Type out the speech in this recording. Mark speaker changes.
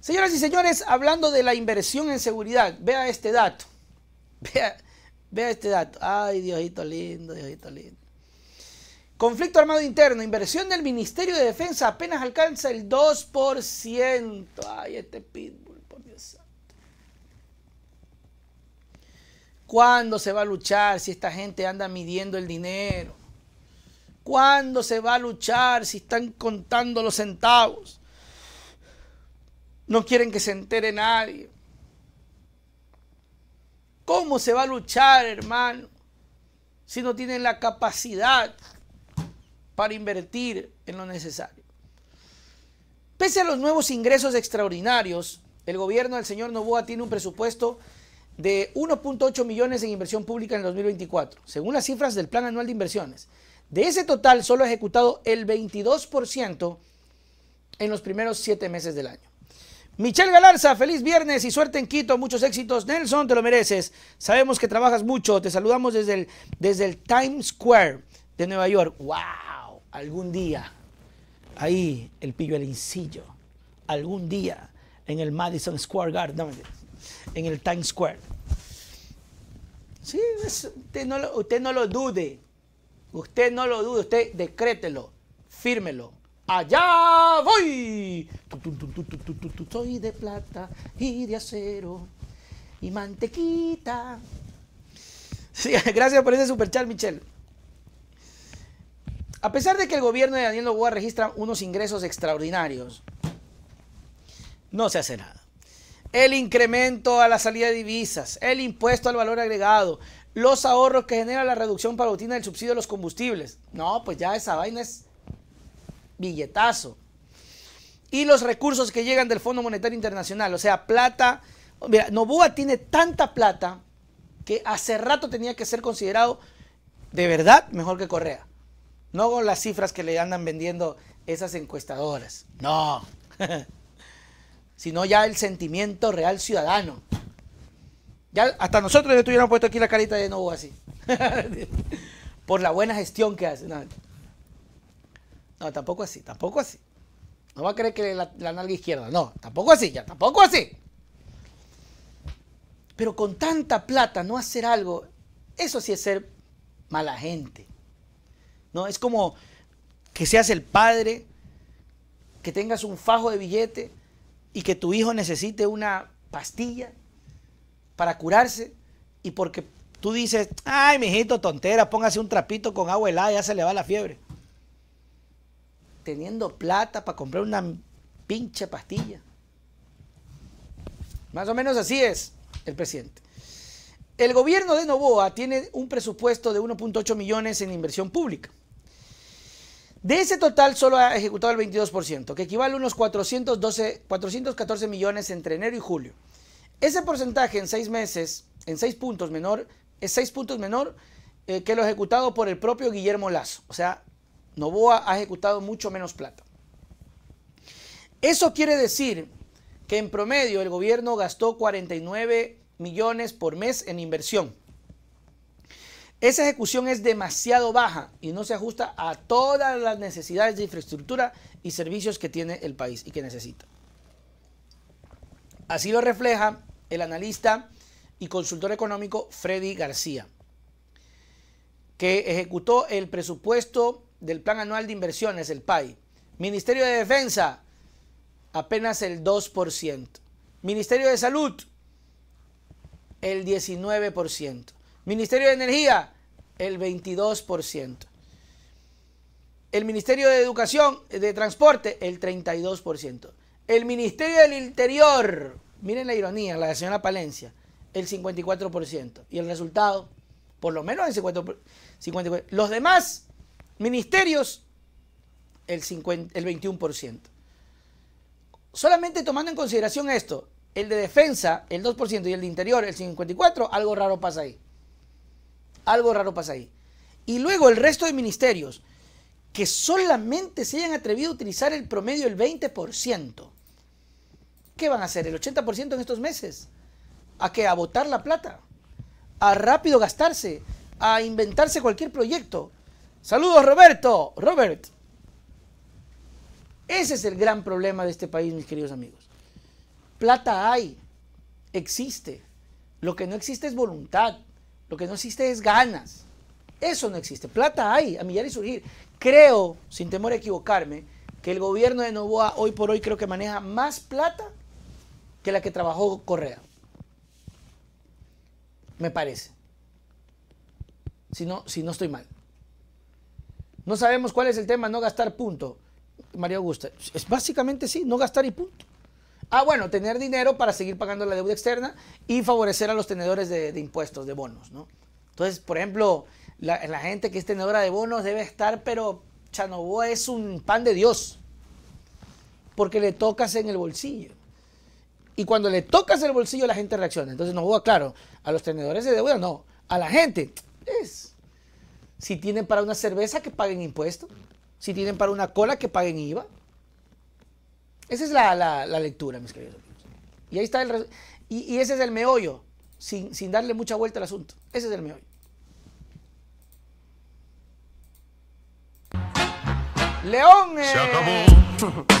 Speaker 1: Señoras y señores, hablando de la inversión en seguridad, vea este dato. Vea, este dato. Ay, Diosito lindo, Diosito lindo. Conflicto armado interno, inversión del Ministerio de Defensa apenas alcanza el 2%. Ay, este pitbull, por Dios santo. ¿Cuándo se va a luchar si esta gente anda midiendo el dinero? ¿Cuándo se va a luchar si están contando los centavos? No quieren que se entere nadie. ¿Cómo se va a luchar, hermano? Si no tienen la capacidad para invertir en lo necesario. Pese a los nuevos ingresos extraordinarios, el gobierno del señor Novoa tiene un presupuesto de 1.8 millones en inversión pública en el 2024, según las cifras del Plan Anual de Inversiones. De ese total, solo ha ejecutado el 22% en los primeros siete meses del año. Michelle Galarza, feliz viernes y suerte en Quito, muchos éxitos. Nelson, te lo mereces. Sabemos que trabajas mucho. Te saludamos desde el, Times Square de Nueva York. ¡Wow! Algún día, ahí el pillo el incillo. Algún día en el Madison Square Garden, en el Times Square. Sí, usted, no lo, usted no lo dude. Usted no lo dude, usted decrételo, fírmelo allá voy. Soy de plata y de acero y mantequita. gracias por ese superchat, Michelle. A pesar de que el gobierno de Daniel Novoa registra unos ingresos extraordinarios, no se hace nada. El incremento a la salida de divisas, el impuesto al valor agregado, los ahorros que genera la reducción paulatina del subsidio de los combustibles. No, pues ya esa vaina es billetazo. Y los recursos que llegan del Fondo Monetario Internacional, o sea, plata. Mira, Novoa tiene tanta plata que hace rato tenía que ser considerado de verdad mejor que Correa. No con las cifras que le andan vendiendo esas encuestadoras. No. Sino ya el sentimiento real ciudadano. Ya hasta nosotros le tuvieron puesto aquí la carita de Novoa así. Por la buena gestión que hace. No. No, tampoco así, tampoco así. No va a creer que la, la nalga izquierda. No, tampoco así, ya, tampoco así. Pero con tanta plata no hacer algo, eso sí es ser mala gente. No, es como que seas el padre, que tengas un fajo de billete y que tu hijo necesite una pastilla para curarse y porque tú dices, ay, mijito, tontera, póngase un trapito con agua helada, ya se le va la fiebre teniendo plata para comprar una pinche pastilla. Más o menos así es el presidente. El gobierno de Novoa tiene un presupuesto de 1.8 millones en inversión pública. De ese total solo ha ejecutado el 22%, que equivale a unos 414 millones entre enero y julio. Ese porcentaje en seis meses, en seis puntos menor, es seis puntos menor eh, que lo ejecutado por el propio Guillermo Lazo. O sea, Novoa ha ejecutado mucho menos plata. Eso quiere decir que en promedio el gobierno gastó 49 millones por mes en inversión. Esa ejecución es demasiado baja y no se ajusta a todas las necesidades de infraestructura y servicios que tiene el país y que necesita. Así lo refleja el analista y consultor económico Freddy García, que ejecutó el presupuesto del Plan Anual de Inversiones, el PAI. Ministerio de Defensa, apenas el 2%. Ministerio de Salud, el 19%. Ministerio de Energía, el 22%. El Ministerio de Educación, de Transporte, el 32%. El Ministerio del Interior, miren la ironía, la de la señora Palencia, el 54%. Y el resultado, por lo menos el 54%. Los demás, Ministerios, el, el 21%. Solamente tomando en consideración esto, el de defensa, el 2%, y el de interior, el 54%, algo raro pasa ahí. Algo raro pasa ahí. Y luego el resto de ministerios que solamente se hayan atrevido a utilizar el promedio del 20%. ¿Qué van a hacer? ¿El 80% en estos meses? ¿A qué? ¿A botar la plata? ¿A rápido gastarse? ¿A inventarse cualquier proyecto? Saludos Roberto, Robert. Ese es el gran problema de este país, mis queridos amigos. Plata hay, existe. Lo que no existe es voluntad, lo que no existe es ganas. Eso no existe. Plata hay, a millar y surgir. Creo, sin temor a equivocarme, que el gobierno de Novoa hoy por hoy creo que maneja más plata que la que trabajó Correa. Me parece. Si no, si no estoy mal. No sabemos cuál es el tema, no gastar punto. María Augusta, es básicamente sí, no gastar y punto. Ah, bueno, tener dinero para seguir pagando la deuda externa y favorecer a los tenedores de, impuestos, de bonos, ¿no? Entonces, por ejemplo, la, gente que es tenedora de bonos debe estar, pero Chanobo es un pan de Dios, porque le tocas en el bolsillo. Y cuando le tocas el bolsillo, la gente reacciona. Entonces, no, claro, a los tenedores de deuda no, a la gente es si tienen para una cerveza, que paguen impuesto. Si tienen para una cola, que paguen IVA. Esa es la, lectura, mis queridos amigos. Y ahí está el... Y, y ese es el meollo, sin, darle mucha vuelta al asunto. Ese es el meollo. León. Se eh. acabó.